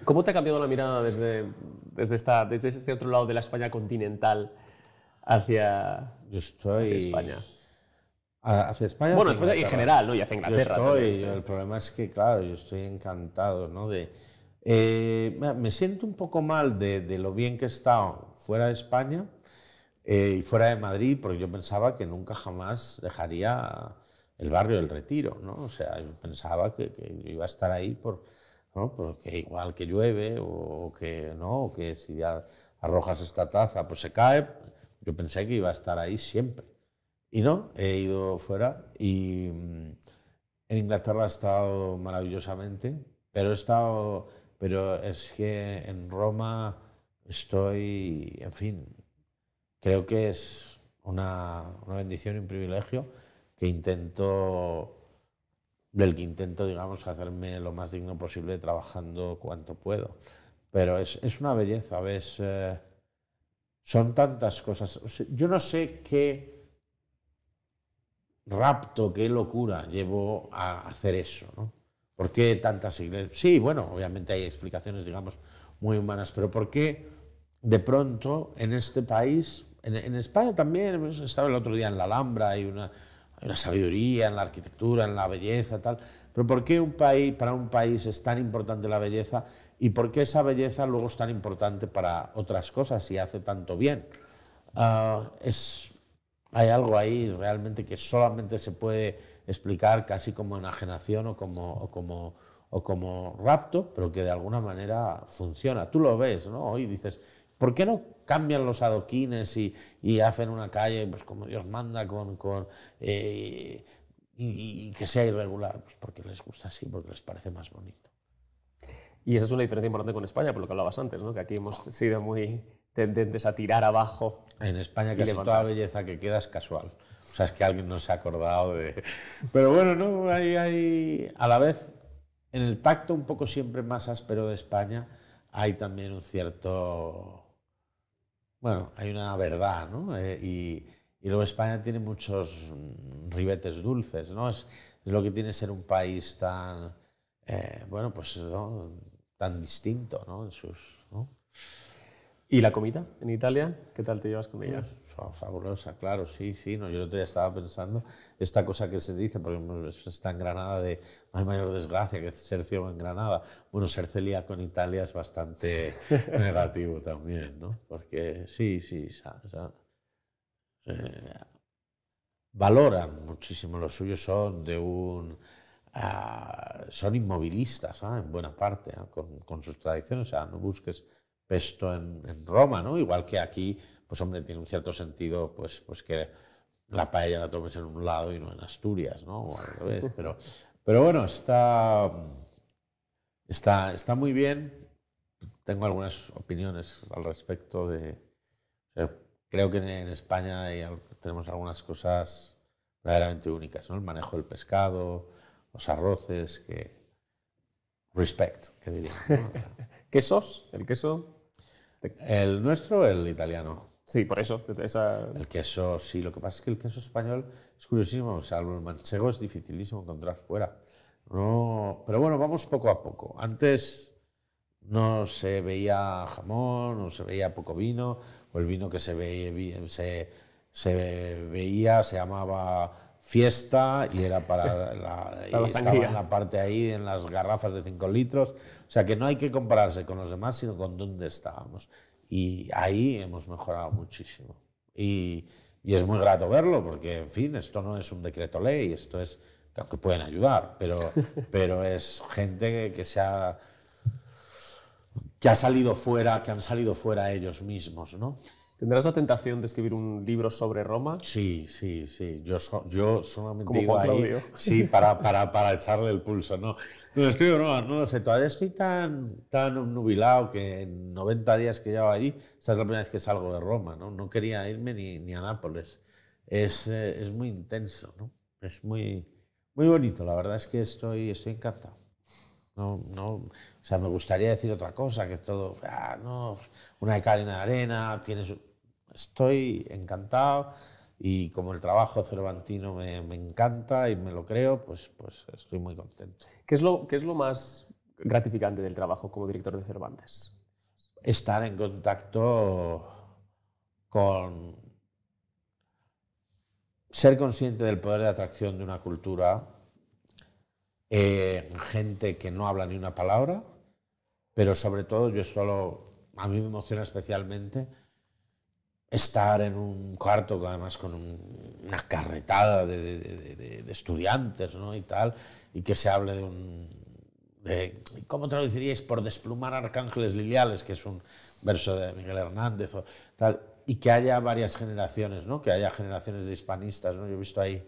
¿cómo te ha cambiado la mirada desde, desde, desde este otro lado de la España continental hacia, Yo estoy... hacia España? Hacia España. Bueno, hacia en general, ¿no? Y hacia Inglaterra. Yo estoy, El problema es que, claro, yo estoy encantado, ¿no? De, eh, me siento un poco mal de, de, lo bien que he estado fuera de España eh, y fuera de Madrid, porque yo pensaba que nunca jamás dejaría el barrio del Retiro, ¿no? O sea, yo pensaba que, iba a estar ahí por, ¿no? porque igual que llueve o, que, ¿no? O que si ya arrojas esta taza, pues se cae. Yo pensé que iba a estar ahí siempre. Y no, he ido fuera y mm, en Inglaterra he estado maravillosamente, pero he estado, pero es que en Roma estoy, en fin, creo que es una, bendición y un privilegio que intento, del que intento, digamos, hacerme lo más digno posible trabajando cuanto puedo. Pero es, es una belleza, ¿ves? Eh, son tantas cosas. yo no sé qué rapto, qué locura llevó a hacer eso, ¿no? ¿Por qué tantas iglesias? Sí, bueno, obviamente hay explicaciones, digamos, muy humanas, pero ¿por qué de pronto en este país, en, España también, estaba el otro día en la Alhambra, hay una, sabiduría en la arquitectura, en la belleza, tal, pero ¿por qué un país, para un país es tan importante la belleza y por qué esa belleza luego es tan importante para otras cosas y hace tanto bien? Ah, es hay algo ahí realmente que solamente se puede explicar casi como enajenación o como, como, o como rapto, pero que de alguna manera funciona. Tú lo ves, ¿no? Hoy dices, ¿Por qué no cambian los adoquines y, hacen una calle pues, como Dios manda con, eh, y, y, que sea irregular? Pues porque les gusta así, porque les parece más bonito. Y esa es una diferencia importante con España, por lo que hablabas antes, ¿no? que aquí hemos sido muy tendentes a tirar abajo. En España casi toda la belleza que queda es casual. O sea, es que alguien no se ha acordado de... Pero bueno, no, hay, hay... a la vez, en el tacto un poco siempre más áspero de España, hay también un cierto... Bueno, hay una verdad, ¿no? Eh, y, luego España tiene muchos ribetes dulces, ¿no? Es, lo que tiene ser un país tan, eh, bueno, pues, tan distinto, ¿no? En sus, ¿no? ¿Y la comida en Italia? ¿Qué tal te llevas con ella? Pues, fabulosa, claro, sí, sí. No, yo el estaba pensando esta cosa que se dice, porque está en Granada de no hay mayor desgracia que ser ciego en Granada. Bueno, ser celíaco con Italia es bastante negativo también, ¿no? Porque sí, sí, o Eh, valoran muchísimo los suyos, son de un... Ah, son inmovilistas ¿sabes? Ah, en buena parte, ah, con, sus tradiciones, o sea, no busques pesto en, Roma, ¿no? Igual que aquí, pues hombre, tiene un cierto sentido, pues, pues que la paella la tomes en un lado y no en Asturias, ¿no? O pero, pero bueno, está, está, está muy bien. Tengo algunas opiniones al respecto de... Creo que en España tenemos algunas cosas verdaderamente únicas, ¿no? El manejo del pescado, los arroces, que... Respect, que diría. ¿Quesos? ¿El queso? El nuestro, el italiano. Sí, por eso. El queso, sí. Lo que pasa es que el queso español es curiosísimo. O sea, el manchego es dificilísimo encontrar fuera. No, pero bueno, vamos poco a poco. Antes no se veía jamón, no se veía poco vino, o el vino que se, veía se, se veía se llamaba fiesta y era para la, estaba en la parte ahí en las garrafas de 5 litros. O sea que no hay que compararse con los demás, sino con dónde estábamos. Y ahí hemos mejorado muchísimo. Y, y es muy grato verlo, porque, en fin, esto no es un decreto ley, esto es, que pueden ayudar, pero, pero es gente que, que se ha, que ha salido fuera, que han salido fuera ellos mismos, ¿no? ¿Tendrás la tentación de escribir un libro sobre Roma? Sí, sí, sí. Yo, yo solamente Como ahí, sí, para, para, para, echarle el pulso. No, no escribo, no, no lo sé. Todavía estoy tan, tan nubilado que en 90 días que llevo allí, esta es la primera vez que salgo de Roma, ¿no? No quería irme ni, ni a Nápoles. Es, eh, es muy intenso, ¿no? Es muy, muy bonito. La verdad es que estoy, estoy encantado. No, no, o sea, me gustaría decir otra cosa, que es todo, ah, una de cal de arena, tienes... Estoy encantado y como el trabajo cervantino me, me, encanta y me lo creo, pues, pues estoy muy contento. ¿Qué ¿Qué es lo más gratificante del trabajo como director de Cervantes? Estar en contacto con... ser consciente del poder de atracción de una cultura gente que no habla ni una palabra, pero sobre todo yo solo, a mí me emociona especialmente estar en un cuarto, además con una carretada de, estudiantes ¿no? y tal, y que se hable de un... ¿Cómo traduciríais? Por desplumar arcángeles liliales, que es un verso de Miguel Hernández, o tal, y que haya varias generaciones, ¿no? que haya generaciones de hispanistas. ¿no? Yo he visto ahí...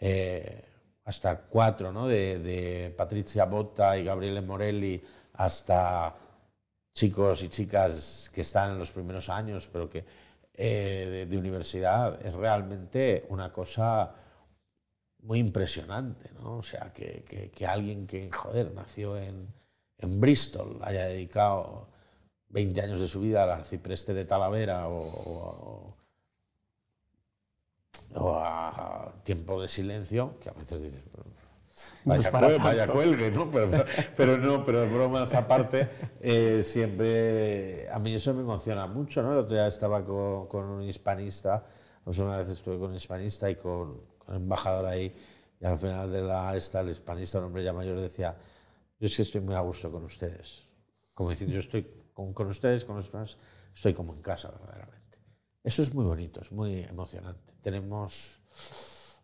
Eh, hasta cuatro, ¿no? De, Patricia Botta y Gabriele Morelli hasta chicos y chicas que están en los primeros años, pero que eh, de, universidad es realmente una cosa muy impresionante, ¿no? O sea, que, alguien que, joder, nació en, en, Bristol haya dedicado 20 años de su vida al arcipreste de Talavera o, o a tiempo de silencio, que a veces dices, vaya, no cuelgue, vaya cuelgue, ¿no? Pero, no, pero bromas aparte, eh, siempre a mí eso me emociona mucho, ¿no? El otro día estaba con, un hispanista, pues una vez estuve con un hispanista y con, un embajador ahí, y al final de la esta, el hispanista, un hombre ya mayor, decía, yo es que estoy muy a gusto con ustedes. Como decir, yo estoy con, con ustedes, con los demás, estoy como en casa verdaderamente. Eso es muy bonito, es muy emocionante. Tenemos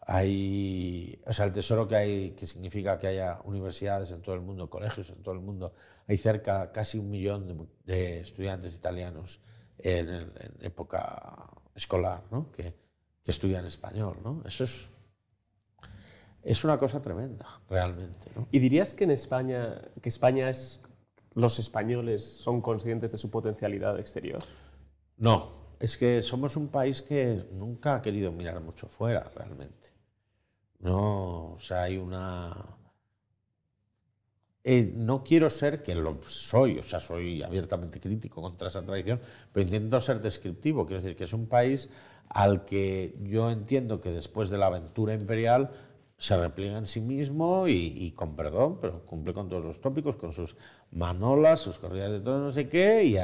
hay, o sea, el tesoro que hay, que significa que haya universidades en todo el mundo, colegios en todo el mundo, hay cerca casi un millón de, estudiantes italianos en, época escolar, ¿no? que, estudian español, ¿no? Eso es, es una cosa tremenda, realmente. ¿Y dirías que en España, que España es, los españoles son conscientes de su potencialidad exterior? No, es que somos un país que nunca ha querido mirar mucho fuera, realmente. No, o sea, hay una... Eh, no quiero ser que lo soy, o sea, soy abiertamente crítico contra esa tradición, pero intento ser descriptivo. Quiero decir que es un país al que yo entiendo que después de la aventura imperial se repliega en sí mismo y, con perdón, pero cumple con todos los tópicos, con sus manolas, sus corridas de todo no sé qué, y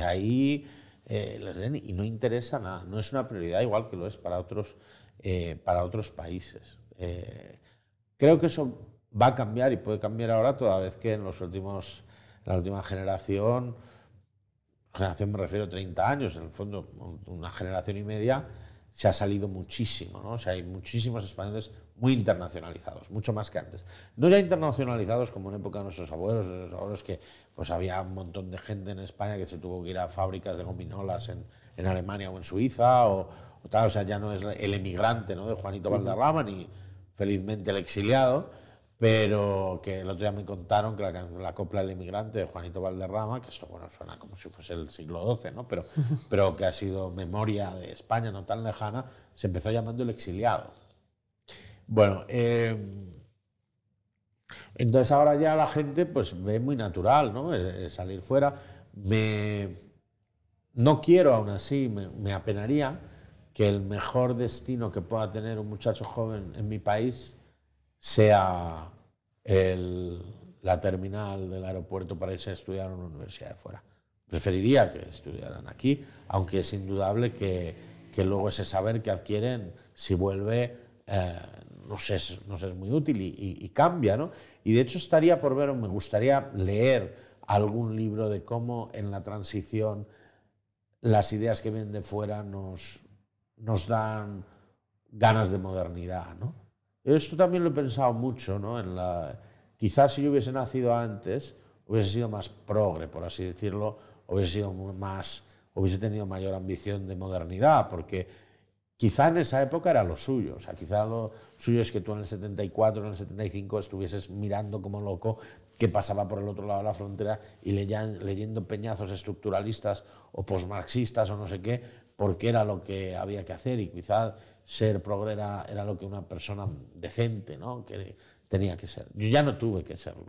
ahí eh, les den y no interesa nada, no es una prioridad igual que lo es para otros, eh, para otros países. Eh, creo que eso va a cambiar y puede cambiar ahora toda vez que en los últimos, en la última generación, generación me refiero a 30 años, en el fondo una generación y media, se ha salido muchísimo, ¿no? O sea, hay muchísimos españoles muy internacionalizados, mucho más que antes. No ya internacionalizados como en época de nuestros abuelos, de abuelos que pues había un montón de gente en España que se tuvo que ir a fábricas de gominolas en, en Alemania o en Suiza o, o, tal, o sea, ya no es el emigrante, ¿no? De Juanito Valderrama ni felizmente el exiliado, pero que el otro día me contaron que la, copla del inmigrante de Juanito Valderrama, que esto bueno, suena como si fuese el siglo XII, ¿no? pero, pero que ha sido memoria de España no tan lejana, se empezó llamando el exiliado. Bueno, em, entonces ahora ya la gente pues ve muy natural ¿no? Eh, eh, salir fuera. Me, no quiero aún así, me apenaría que el mejor destino que pueda tener un muchacho joven en mi país sea la terminal del aeropuerto para irse a estudiar a una universidad de fuera. Preferiría que estudiaran aquí, aunque es indudable que, luego ese saber que adquieren, si vuelve, eh, nos, es, muy útil y, cambia. ¿no? Y de hecho estaría por ver, o me gustaría leer algún libro de cómo en la transición las ideas que vienen de fuera nos, nos dan ganas de modernidad. ¿no? Esto también lo he pensado mucho, ¿no? quizás si yo hubiese nacido antes, hubiese sido más progre, por así decirlo, hubiese sido más, hubiese tenido mayor ambición de modernidad, porque quizá en esa época era lo suyo, o sea, quizá lo suyo es que tú en el 74, en el 75 estuvieses mirando como loco qué pasaba por el otro lado de la frontera y leyendo peñazos estructuralistas o posmarxistas o no sé qué, porque era lo que había que hacer y quizás ser progre era lo que una persona decente ¿no? que tenía que ser. Yo ya no tuve que serlo.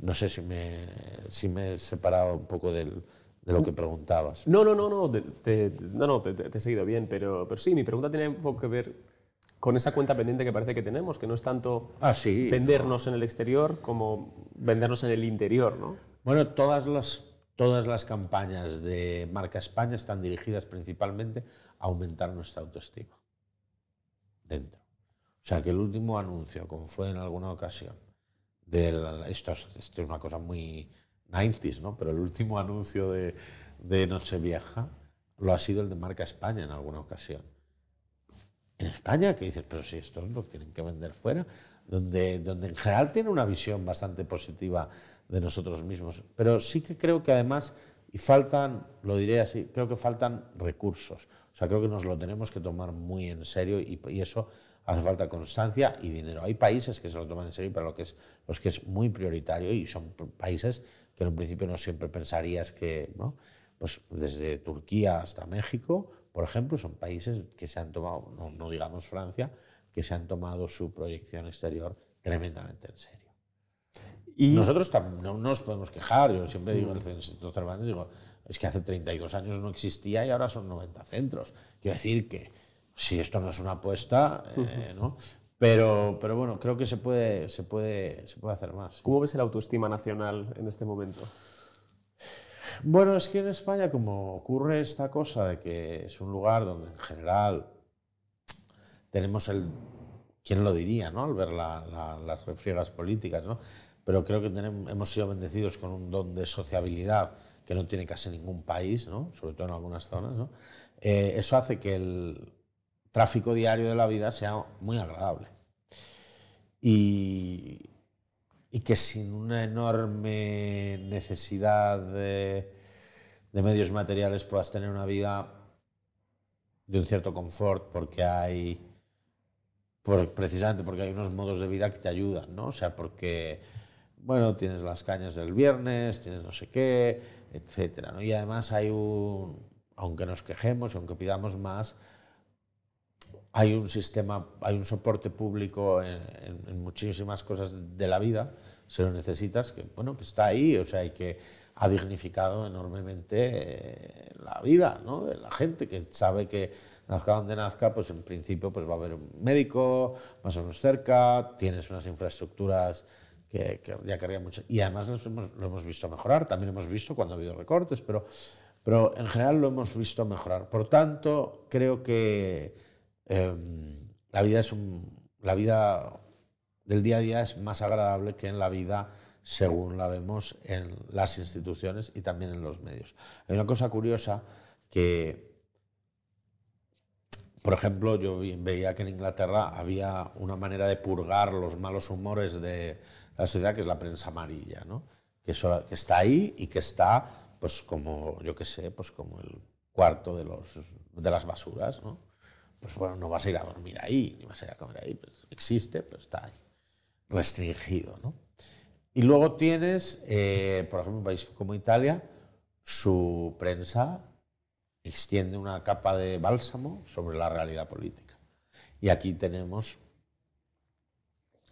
No sé si me, si me he separado un poco del, de lo que preguntabas. No, no, no, no, te, no, te, he seguido bien, pero, pero sí, mi pregunta tiene un poco que ver con esa cuenta pendiente que parece que tenemos, que no es tanto ah, vendernos en el exterior como vendernos en el interior, ¿no? Bueno, todas las Todas las campañas de Marca España están dirigidas principalmente a aumentar nuestra autoestima. Dentro. O sea, que el último anuncio, como fue en alguna ocasión, esto, es, una cosa muy 90 ¿no? Pero el último anuncio de, Nochevieja lo ha sido el de Marca España en alguna ocasión. En España, que dices, pero si esto lo tienen que vender fuera, donde en general tiene una visión bastante positiva de nosotros mismos. Pero sí que creo que además, y faltan, lo diré así, creo que faltan recursos. O sea, creo que nos lo tenemos que tomar muy en serio y, eso hace falta constancia y dinero. Hay países que se lo toman en serio para lo que es, los que es muy prioritario y son países que en un principio no siempre pensarías que, ¿no? pues desde Turquía hasta México, por ejemplo, son países que se han tomado, no digamos Francia, que se han tomado su proyección exterior tremendamente en serio. Y Nosotros no nos podemos quejar, yo siempre digo en el Centro Cervantes, digo, es que hace 32 años no existía y ahora son 90 centros. Quiero decir que si esto no es una apuesta, eh, ¿no? Pero, pero bueno, creo que se puede, se puede, se puede hacer más. ¿Cómo ves la autoestima nacional en este momento? Bueno, es que en España, como ocurre esta cosa de que es un lugar donde en general tenemos el. ¿Quién lo diría, no? Al ver las refriegas políticas, ¿no? pero creo que tenemos, hemos sido bendecidos con un don de sociabilidad que no tiene casi ningún país, ¿no? sobre todo en algunas zonas. Eh, eso hace que el tráfico diario de la vida sea muy agradable. Y, y que sin una enorme necesidad de, medios materiales puedas tener una vida de un cierto confort porque hay por, precisamente porque hay unos modos de vida que te ayudan, ¿no? O sea, porque bueno, tienes las cañas del viernes, tienes no sé qué, etc. Y además hay un, aunque nos quejemos, aunque pidamos más, hay un sistema, hay un soporte público en, muchísimas cosas de la vida, si lo necesitas, que, bueno, que está ahí, o sea, y que ha dignificado enormemente eh, la vida ¿no? de la gente, que sabe que nazca donde nazca, pues en principio pues va a haber un médico más o menos cerca, tienes unas infraestructuras que, ya querría mucho. Y además lo hemos, visto mejorar, también hemos visto cuando ha habido recortes, pero, pero en general lo hemos visto mejorar. Por tanto, creo que em, la, vida es un, la vida del día a día es más agradable que en la vida según la vemos en las instituciones y también en los medios. Hay una cosa curiosa que, por ejemplo, yo veía que en Inglaterra había una manera de purgar los malos humores de, la sociedad, que es la prensa amarilla, ¿no? que, que está ahí y que está, pues como, yo qué sé, pues como el cuarto de, los, de las basuras, ¿no? Pues bueno, no vas a ir a dormir ahí, ni vas a ir a comer ahí, pues existe, pero está ahí, restringido, ¿no? Y luego tienes, eh, por ejemplo, un país como Italia, su prensa extiende una capa de bálsamo sobre la realidad política. Y aquí tenemos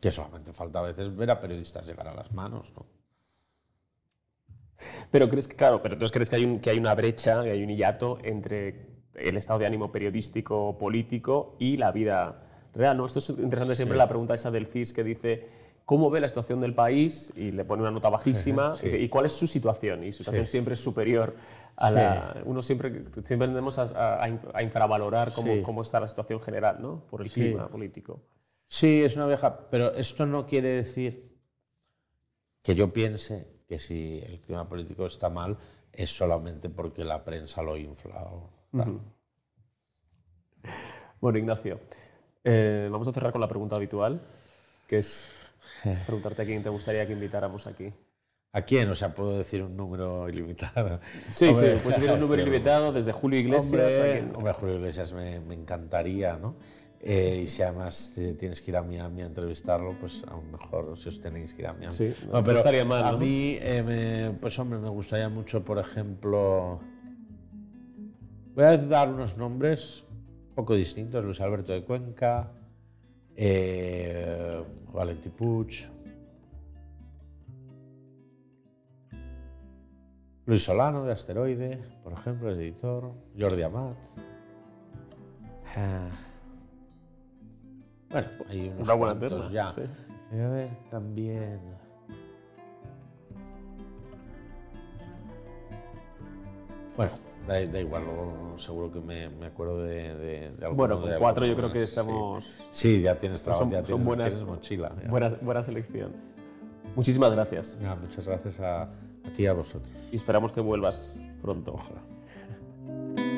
que solamente falta a veces ver a periodistas llegar a las manos, ¿no? Pero crees que, claro, pero entonces crees que hay, que hay una brecha, que hay un hiato entre el estado de ánimo periodístico, político y la vida real, ¿no? Esto es interesante siempre la pregunta esa del CIS que dice, ¿cómo ve la situación del país? Y le pone una nota bajísima, y, cuál es su situación? Y su situación siempre es superior a la... Uno siempre, siempre tendemos a, infravalorar cómo, cómo, está la situación general, ¿no? Por el clima político. Sí, es una vieja, pero esto no quiere decir que yo piense que si el clima político está mal es solamente porque la prensa lo infla. Bueno, Ignacio, eh, vamos a cerrar con la pregunta habitual, que es preguntarte a quién te gustaría que invitáramos aquí. ¿A quién? O sea, puedo decir un número ilimitado. Sí, sí, puedes decir un número ilimitado desde Julio Iglesias. Hombre, Julio Iglesias me encantaría, ¿no? Eh, y si además eh, tienes que ir a Miami a entrevistarlo, pues a lo mejor si os tenéis que ir a Miami. Sí, pero estaría mal. A mí, eh, pues hombre, me gustaría mucho, por ejemplo. Voy a dar unos nombres un poco distintos: Luis Alberto de Cuenca, eh, Valentí Luis Solano de Asteroide, por ejemplo, el editor, Jordi Amat. Ah. Bueno, hay unos una ya. a ver también. Bueno, da, igual, seguro que me, acuerdo de, de, Bueno, con cuatro yo creo que estamos. Sí, ya tienes trabajo, ya tienes, mochila. Buena, selección. Muchísimas gracias. Ah, muchas gracias a, a ti y a vosotros. Y esperamos que vuelvas pronto, ojalá.